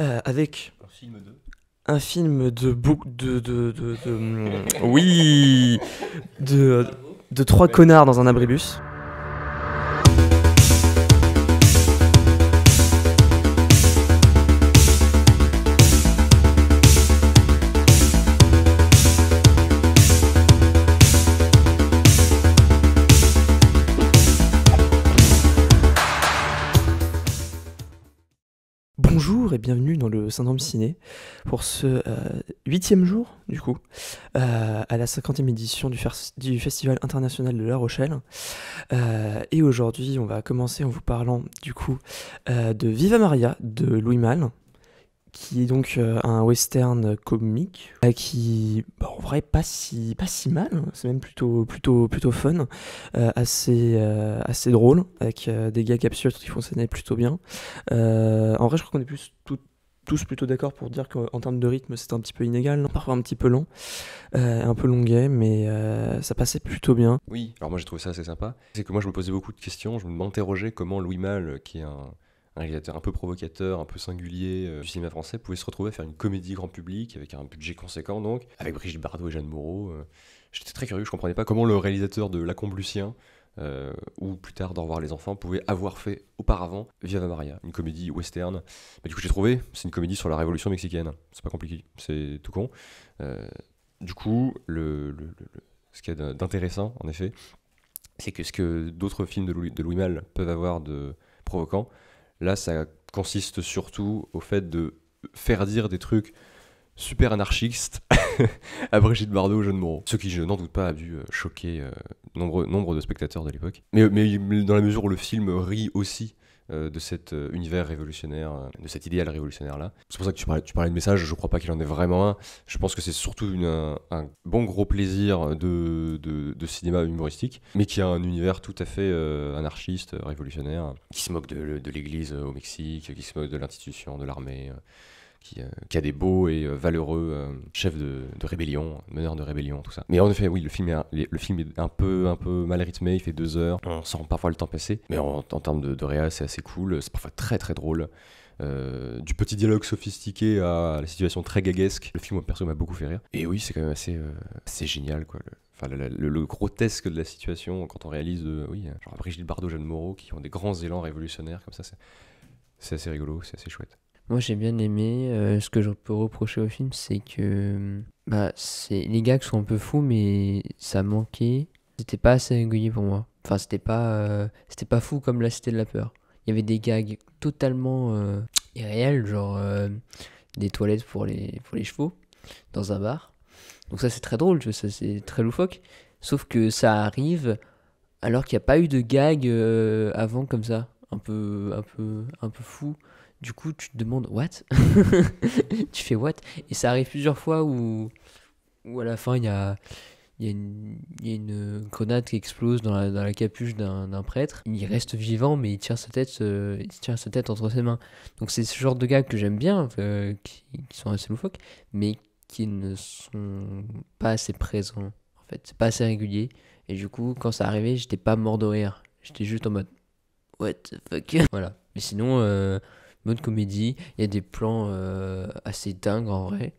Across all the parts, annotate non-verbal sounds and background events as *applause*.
Euh, avec un film de un de, de, de, de *laughs* oui de, de trois connards dans un abribus. Bonjour et bienvenue dans le Syndrome Ciné pour ce euh, huitième jour, du coup, euh, à la cinquantième édition du, Festival international de La Rochelle. Euh, et aujourd'hui, on va commencer en vous parlant, du coup, de Viva Maria de Louis Malle, qui est donc euh, un western comique, euh, qui, bah, en vrai, pas si, pas si mal, hein. c'est même plutôt, plutôt, plutôt fun, euh, assez, assez drôle, avec des gars capsules qui fonctionnaient plutôt bien. en vrai, je crois qu'on est plus tous plutôt d'accord pour dire qu'en termes de rythme, c'est un petit peu inégal, parfois un petit peu lent, un peu longuet, mais ça passait plutôt bien. Oui, alors moi j'ai trouvé ça assez sympa. C'est que moi je me posais beaucoup de questions, je m'interrogeais comment Louis Mal, qui est un un réalisateur un peu provocateur, un peu singulier euh, du cinéma français, pouvait se retrouver à faire une comédie grand public avec un budget conséquent donc, avec Brigitte Bardot et Jeanne Moreau. Euh. J'étais très curieux, je comprenais pas comment le réalisateur de La lucien euh, ou plus tard d'En revoir les enfants pouvait avoir fait auparavant Viva Maria, une comédie western. Mais du coup j'ai trouvé, c'est une comédie sur la révolution mexicaine. C'est pas compliqué, c'est tout con. du coup, le, ce qu'il y a d'intéressant en effet, c'est que ce que d'autres films de Louis, de Louis Malle peuvent avoir de provocant... Là, ça consiste surtout au fait de faire dire des trucs super anarchistes *laughs* à Brigitte Bardot, jeune Moreau. Ce qui, je n'en doute pas, a dû euh, choquer euh, nombre, de spectateurs de l'époque. Mais, mais dans la mesure où le film rit aussi euh, de cet euh, univers révolutionnaire, euh, de cet idéal révolutionnaire-là. C'est pour ça que tu parlais, tu parlais de message, je ne crois pas qu'il en ait vraiment un. Je pense que c'est surtout un, bon gros plaisir de, cinéma humoristique, mais qui a un univers tout à fait anarchiste, révolutionnaire, qui se moque de, de l'Église au Mexique, qui se moque de l'institution, de l'armée. Euh, qui, a des beaux et euh, valeureux euh, chefs de, rébellion, meneurs de rébellion, tout ça. Mais en effet, oui, le film est un, peu, un peu mal rythmé, il fait deux heures, on sent parfois le temps passer, mais en, termes de, de c'est assez cool, c'est parfois très très drôle. du petit dialogue sophistiqué à la situation très gaguesque. Le film, perso, m'a beaucoup fait rire. Et oui, c'est quand même assez, génial, quoi. Le... le, grotesque de la situation quand on réalise, oui, genre Brigitte Bardot, Jeanne Moreau, qui ont des grands élans révolutionnaires comme ça, c'est assez rigolo, c'est assez chouette. Moi j'ai bien aimé. Euh, ce que je peux reprocher au film, c'est que hum, bah, c'est les gags sont un peu fous, mais ça manquait. C'était pas assez régulier pour moi. Enfin, c'était pas, euh, c'était pas fou comme la Cité de la Peur. Il y avait des gags totalement euh, irréels, genre des toilettes pour les, pour les chevaux dans un bar. Donc ça c'est très drôle, c'est très loufoque. Sauf que ça arrive alors qu'il n'y a pas eu de gags avant comme ça, un peu, un peu, un peu fou. Du coup, tu te demandes what *laughs* Tu fais what Et ça arrive plusieurs fois où, où à la fin, il y a, y a, une grenade qui explose dans la, dans la capuche d'un prêtre. Il reste vivant, mais il tient sa tête, euh, il tient sa tête entre ses mains. Donc, c'est ce genre de gars que j'aime bien, euh, qui, qui, sont assez loufoques, mais qui ne sont pas assez présents, en fait. C'est pas assez régulier. Et du coup, quand ça arrivait, j'étais pas mort de rire. J'étais juste en mode what the fuck. *laughs* Voilà. Mais sinon. Euh, de comédie. Il y a des plans euh, assez dingues en vrai.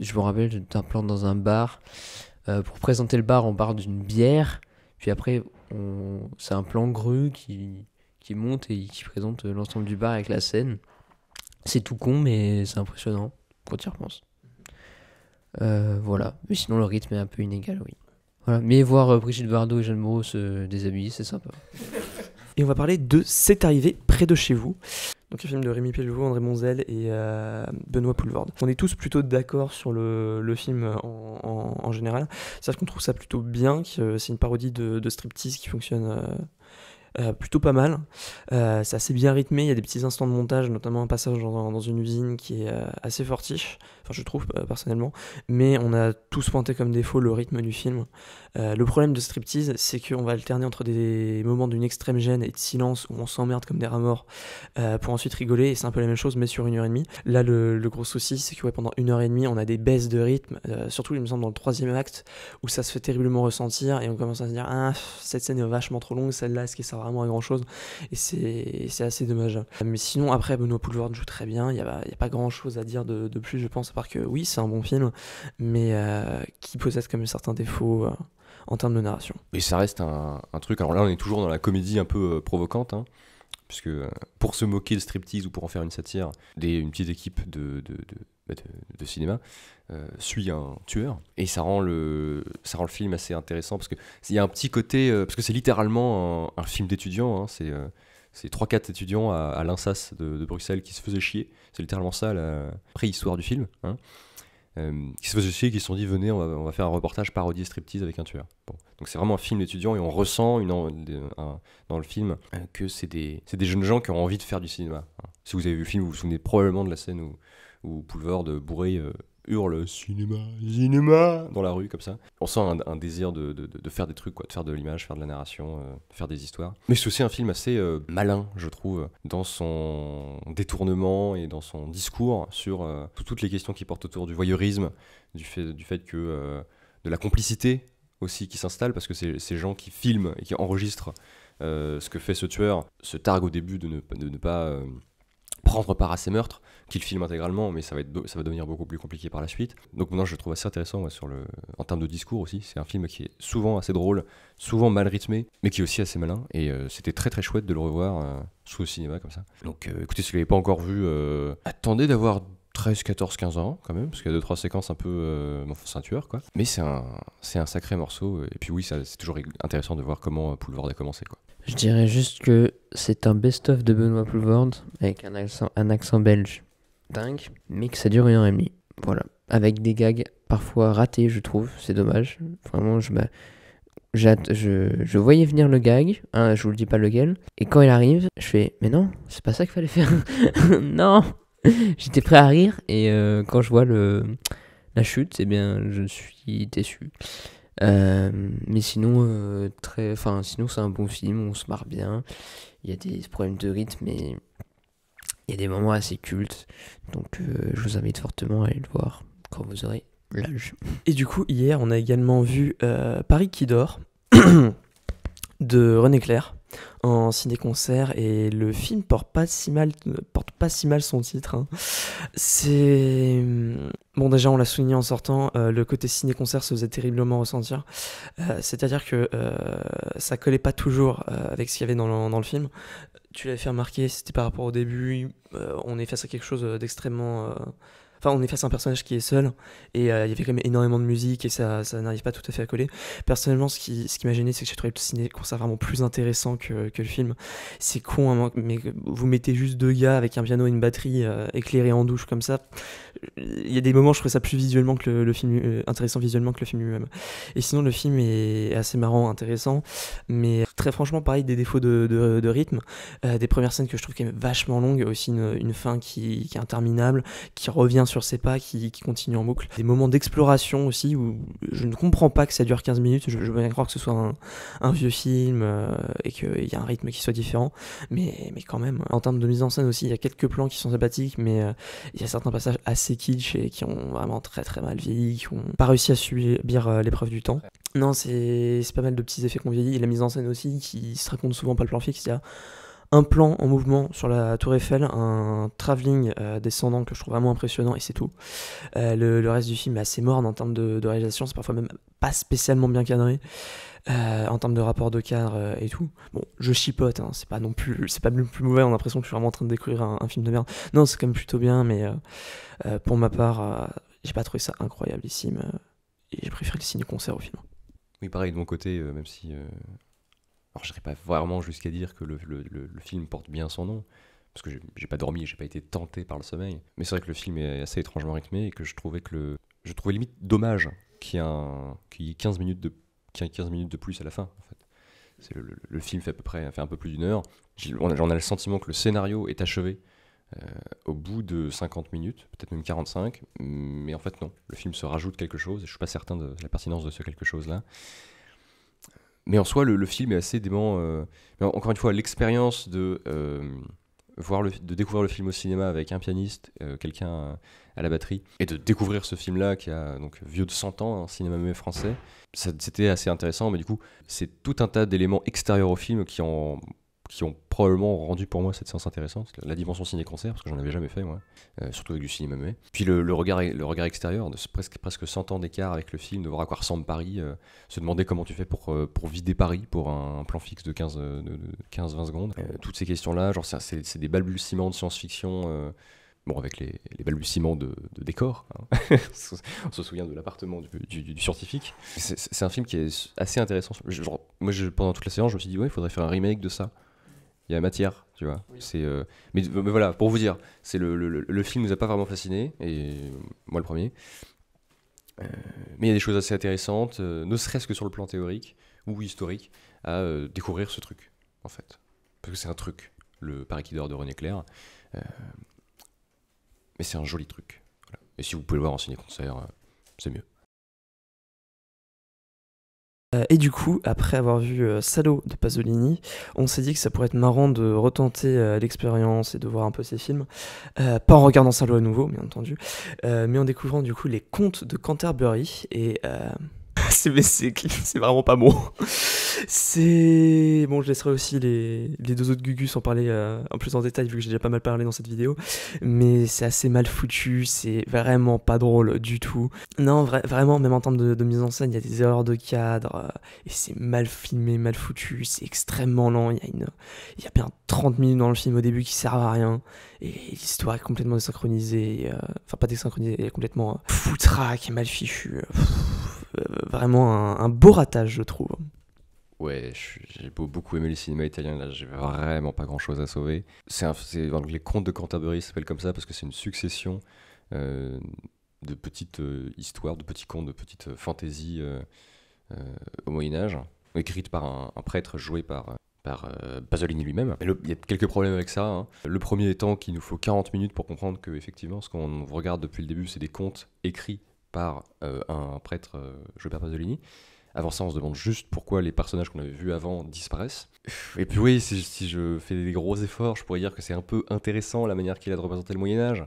Je me rappelle d'un plan dans un bar. Euh, pour présenter le bar, on part d'une bière. Puis après, on... c'est un plan grue qui... qui monte et qui présente l'ensemble du bar avec la scène. C'est tout con, mais c'est impressionnant quand tu y repenses. Euh, voilà. Mais sinon, le rythme est un peu inégal, oui. Voilà. Mais voir Brigitte Bardot et Jeanne Moreau se déshabiller, c'est sympa. Et on va parler de C'est arrivé près de chez vous donc un film de Rémi Pellevaux, André Monzel et euh, Benoît Poulvorde. On est tous plutôt d'accord sur le, film en, général, c'est-à-dire qu'on trouve ça plutôt bien, c'est une parodie de, striptease qui fonctionne... Euh, euh, plutôt pas mal. c'est assez bien rythmé, il y a des petits instants de montage, notamment un passage dans, une usine qui est assez fortiche enfin je trouve euh, personnellement, mais on a tous pointé comme défaut le rythme du film. Euh, le problème de Striptease, c'est qu'on va alterner entre des moments d'une extrême gêne et de silence où on s'emmerde comme des rats morts euh, pour ensuite rigoler, et c'est un peu la même chose mais sur une heure et demie. Là, le, gros souci, c'est que pendant une heure et demie, on a des baisses de rythme, surtout il me semble dans le troisième acte où ça se fait terriblement ressentir et on commence à se dire ah, cette scène est vachement trop longue, celle-là, est-ce qu'elle sert vraiment à grand chose Et c'est assez dommage. Mais sinon, après, Benoît poulevard joue très bien, il n'y a, a, pas grand chose à dire de, de plus, je pense que oui, c'est un bon film, mais euh, qui possède quand même certains défauts euh, en termes de narration. Et ça reste un, truc, alors là on est toujours dans la comédie un peu euh, provocante, hein, puisque pour se moquer de striptease ou pour en faire une satire, des, une petite équipe de, de, de, bah, cinéma suit un tueur, et ça rend le, ça rend le film assez intéressant, parce qu'il y a un petit côté, parce que c'est littéralement un, film d'étudiant, hein, c'est c'est 3-4 étudiants à, l'INSAS de, Bruxelles qui se faisaient chier. C'est littéralement ça la préhistoire du film. Hein. Euh, qui se faisaient chier, qui se sont dit venez, on va, faire un reportage parodie striptease avec un tueur. Donc c'est vraiment un film d'étudiants et on ressent une, dans le film euh, que c'est des, des, jeunes gens qui ont envie de faire du cinéma. Hein. Si vous avez vu le film, vous vous souvenez probablement de la scène où, où Boulevard euh, bourré hurle cinéma, cinéma dans la rue comme ça. On sent un, désir de, de, de, faire des trucs, quoi, de faire de l'image, faire de la narration, euh, de faire des histoires. Mais c'est aussi un film assez euh, malin, je trouve, dans son détournement et dans son discours sur euh, toutes les questions qui portent autour du voyeurisme, du fait, du fait que de la complicité aussi qui s'installe, parce que c'est ces gens qui filment et qui enregistrent ce que fait ce tueur se targuent au début de ne, de ne pas prendre part à ces meurtres qu'il filme intégralement, mais ça va, être, ça va devenir beaucoup plus compliqué par la suite. Donc maintenant, je le trouve assez intéressant sur le, en termes de discours aussi. C'est un film qui est souvent assez drôle, souvent mal rythmé, mais qui est aussi assez malin. Et euh, c'était très très chouette de le revoir euh, sous le cinéma comme ça. Donc euh, écoutez, si vous l'avez pas encore vu, attendez d'avoir 13, 14, 15 ans quand même, parce qu'il y a 2-3 séquences un peu euh, ceinture tueur quoi. Mais c'est un, c'est un sacré morceau, et puis oui, c'est toujours intéressant de voir comment Poulvord a commencé quoi. Je dirais juste que c'est un best-of de Benoît Poulvord avec un accent, un accent belge dingue, mais que ça dure une heure et demie. Voilà. Avec des gags parfois ratés, je trouve, c'est dommage. Vraiment, je, je, je, voyais venir le gag, hein, je vous le dis pas lequel, et quand il arrive, je fais Mais non, c'est pas ça qu'il fallait faire. *laughs* non J'étais prêt à rire, et euh, quand je vois le, la chute, eh bien, je suis déçu. Euh, mais sinon, euh, très, enfin, sinon c'est un bon film, on se marre bien. Il y a des problèmes de rythme, mais il y a des moments assez cultes, donc euh, je vous invite fortement à aller le voir quand vous aurez l'âge. Et du coup, hier, on a également vu euh, Paris qui dort *coughs* de René Clair en ciné-concert et le film porte pas si mal, porte pas si mal son titre. Hein. C'est. Hum, bon, déjà, on l'a souligné en sortant, euh, le côté ciné-concert se faisait terriblement ressentir. Euh, c'est-à-dire que euh, ça collait pas toujours avec ce qu'il y avait dans dans le film. Tu l'avais fait remarquer, c'était par rapport au début. on est face à quelque chose d'extrêmement on est face à un personnage qui est seul, et euh, il y avait quand même énormément de musique, et ça, ça n'arrive pas tout à fait à coller. Personnellement, ce qui, ce qui m'a gêné, c'est que j'ai trouvé le ciné concert vraiment plus intéressant que, que le film. C'est con, hein, mais vous mettez juste deux gars avec un piano et une batterie euh, éclairés en douche comme ça. Il y a des moments, je trouvais ça plus visuellement que le, film, euh, intéressant visuellement que le film lui-même. Et sinon, le film est assez marrant, intéressant, mais très franchement, pareil, des défauts de, de, rythme, des premières scènes que je trouve quand même vachement longues, aussi une, fin qui, qui est interminable, qui revient sur sur ses pas qui, qui continue en boucle. Des moments d'exploration aussi où je ne comprends pas que ça dure 15 minutes. Je, je veux bien croire que ce soit un, vieux film euh, et qu'il y a un rythme qui soit différent. Mais, mais quand même, en termes de mise en scène aussi, il y a quelques plans qui sont sympathiques, mais euh, il y a certains passages assez kitsch et qui ont vraiment très très mal vieilli, qui n'ont pas réussi à subir euh, l'épreuve du temps. Non, c'est pas mal de petits effets qu'on vieillit. Et la mise en scène aussi qui se raconte souvent pas le plan fixe. Il a un plan en mouvement sur la Tour Eiffel, un travelling euh, descendant que je trouve vraiment impressionnant et c'est tout. Euh, le, reste du film est assez morne en termes de, réalisation, c'est parfois même pas spécialement bien cadré. Euh, en termes de rapport de cadre et tout. Bon, je chipote, hein, c'est pas non plus, c'est pas plus, mauvais. On a l'impression que je suis vraiment en train de découvrir un, film de merde. Non, c'est quand même plutôt bien, mais pour ma part, j'ai pas trouvé ça incroyable ici, et j'ai préféré le signe concert au film. Oui, pareil de mon côté, même si je ne serais pas vraiment jusqu'à dire que le, film porte bien son nom, parce que j'ai pas dormi, j'ai pas été tenté par le sommeil. Mais c'est vrai que le film est assez étrangement rythmé et que je trouvais que le. Je trouvais limite dommage qu'il y, ait, 15 minutes de, 15 minutes de plus à la fin, en fait. Le, le, film fait à peu près fait un peu plus d'une heure. On a le sentiment que le scénario est achevé euh, au bout de 50 minutes, peut-être même 45, mais en fait non. Le film se rajoute quelque chose et je suis pas certain de la pertinence de ce quelque chose là mais en soi, le, film est assez dément. Euh, encore une fois, l'expérience de euh, voir le, de découvrir le film au cinéma avec un pianiste, euh, quelqu'un à la batterie, et de découvrir ce film-là qui a donc vieux de 100 ans, un cinéma muet français, c'était assez intéressant, mais du coup, c'est tout un tas d'éléments extérieurs au film qui ont qui ont probablement rendu pour moi cette séance intéressante, la dimension ciné-concert, parce que j'en avais jamais fait, moi, euh, surtout avec du cinéma muet. Puis le, regard, le regard extérieur, de presque, presque 100 ans d'écart avec le film, de voir à quoi ressemble Paris, euh, se demander comment tu fais pour, euh, pour vider Paris pour un, plan fixe de 15-20 secondes. toutes ces questions-là, genre c'est des balbutiements de science-fiction bon, avec les, les balbutiements de, décor. Hein. *laughs* on se souvient de l'appartement du, scientifique. C'est un film qui est assez intéressant. moi, je, pendant toute la séance, je me suis dit, ouais, il faudrait faire un remake de ça il y a matière, tu vois. C'est, euh, mais, voilà, pour vous dire, c'est le, le, le, film nous a pas vraiment fasciné, et moi le premier. Euh, mais il y a des choses assez intéressantes, euh, ne serait-ce que sur le plan théorique ou historique, à découvrir ce truc, en fait. Parce que c'est un truc, le Paris qui de René Clair. mais c'est un joli truc. Et si vous pouvez le voir en ciné-concert, c'est mieux. Euh, et du coup, après avoir vu euh, Salo de Pasolini, on s'est dit que ça pourrait être marrant de retenter euh, l'expérience et de voir un peu ses films, pas en regardant Salo à nouveau, bien entendu, mais en découvrant du coup les contes de Canterbury et c'est vraiment pas bon. C'est. Bon, je laisserai aussi les, les deux autres Gugus en parler euh, en plus en détail, vu que j'ai déjà pas mal parlé dans cette vidéo. Mais c'est assez mal foutu, c'est vraiment pas drôle du tout. Non, vraiment, même en termes de, mise en scène, il y a des erreurs de cadre, euh, et c'est mal filmé, mal foutu, c'est extrêmement lent. Il y, a une, il y a bien 30 minutes dans le film au début qui servent à rien, et l'histoire est complètement désynchronisée, euh, enfin pas désynchronisée, elle est complètement foutraque et mal fichue. Euh, vraiment un, beau ratage, je trouve. Ouais, j'ai beaucoup aimé les cinémas italiens, là j'ai vraiment pas grand chose à sauver. C'est Les Contes de Canterbury s'appellent comme ça parce que c'est une succession euh, de petites euh, histoires, de petits contes, de petites fantaisies au Moyen-Âge, écrites par un, prêtre joué par, par Pasolini lui-même. Il y a quelques problèmes avec ça. Hein. Le premier étant qu'il nous faut 40 minutes pour comprendre que, effectivement, ce qu'on regarde depuis le début, c'est des contes écrits par euh, un prêtre, euh, De Pasolini. Avant ça, on se demande juste pourquoi les personnages qu'on avait vus avant disparaissent. Et puis oui, si, je fais des gros efforts, je pourrais dire que c'est un peu intéressant la manière qu'il a de représenter le Moyen Âge,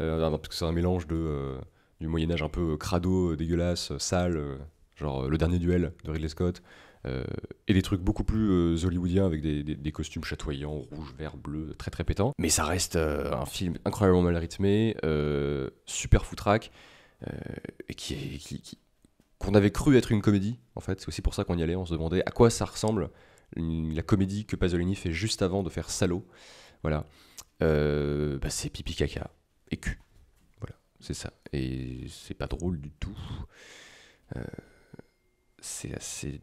euh, ah parce que c'est un mélange de, euh, du Moyen Âge un peu crado, dégueulasse, sale, genre le dernier duel de Ridley Scott, et des trucs beaucoup plus hollywoodiens avec des, costumes chatoyants, rouge, vert, bleu, très très pétants. Mais ça reste un film incroyablement mal rythmé, super foutraque. Euh, qui, qui, qui qu'on avait cru être une comédie, en fait. C'est aussi pour ça qu'on y allait, on se demandait à quoi ça ressemble la comédie que Pasolini fait juste avant de faire Salaud. Voilà. Euh, bah, c'est pipi caca et cul. Voilà, c'est ça. Et c'est pas drôle du tout. Euh, c'est assez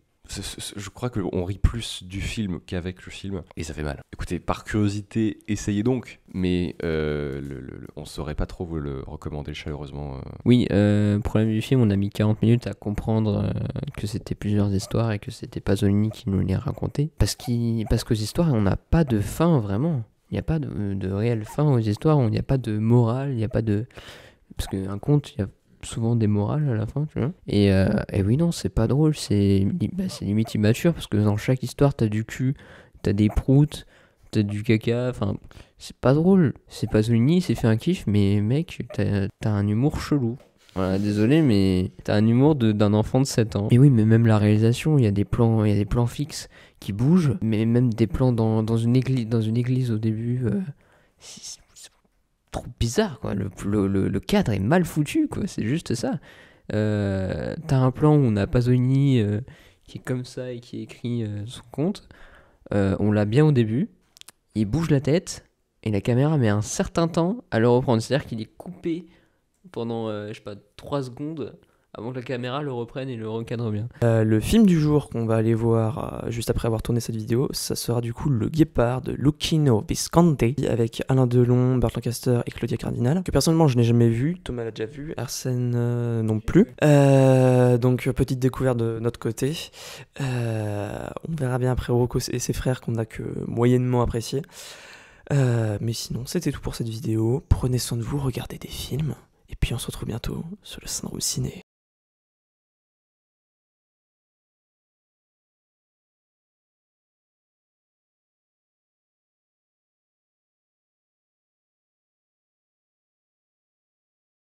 je crois qu'on rit plus du film qu'avec le film, et ça fait mal. Écoutez, par curiosité, essayez donc, mais euh, on saurait pas trop vous le recommander chaleureusement. Euh. Oui, euh, problème du film, on a mis 40 minutes à comprendre euh, que c'était plusieurs histoires et que c'était pas Zolini qui nous les racontait, parce, parce qu'aux histoires, on n'a pas de fin vraiment. Il n'y a pas de, réelle fin aux histoires, il n'y a pas de morale, il n'y a pas de... Parce qu'un conte, il y a souvent des morales à la fin, tu vois. Mmh. Et, euh, et, oui, non, c'est pas drôle, bah, c'est limite immature, parce que dans chaque histoire, t'as du cul, t'as des proutes, t'as du caca, enfin, c'est pas drôle. C'est pas Pasolini, c'est fait un kiff, mais mec, t'as as un humour chelou. Voilà, désolé, mais t'as un humour d'un enfant de 7 ans. Et oui, mais même la réalisation, il y a des plans, il y a des plans fixes qui bougent, mais même des plans dans, dans une église, dans une église au début. Euh, trop bizarre, quoi. Le, cadre est mal foutu, quoi. C'est juste ça. Euh, t'as un plan où on a Pasolini euh, qui est comme ça et qui écrit euh, son compte. on l'a bien au début. Il bouge la tête et la caméra met un certain temps à le reprendre. C'est-à-dire qu'il est coupé pendant, je sais pas, 3 secondes avant que la caméra le reprenne et le recadre bien. Euh, le film du jour qu'on va aller voir euh, juste après avoir tourné cette vidéo, ça sera du coup Le Guépard de Lucchino Visconti avec Alain Delon, Bertrand Lancaster et Claudia Cardinal, que personnellement je n'ai jamais vu, Thomas l'a déjà vu, Arsène euh, non plus. donc petite découverte de notre côté. on verra bien après Rocco et ses frères qu'on n'a que moyennement apprécié. mais sinon, c'était tout pour cette vidéo. Prenez soin de vous, regardez des films. Et puis on se retrouve bientôt sur le syndrome ciné.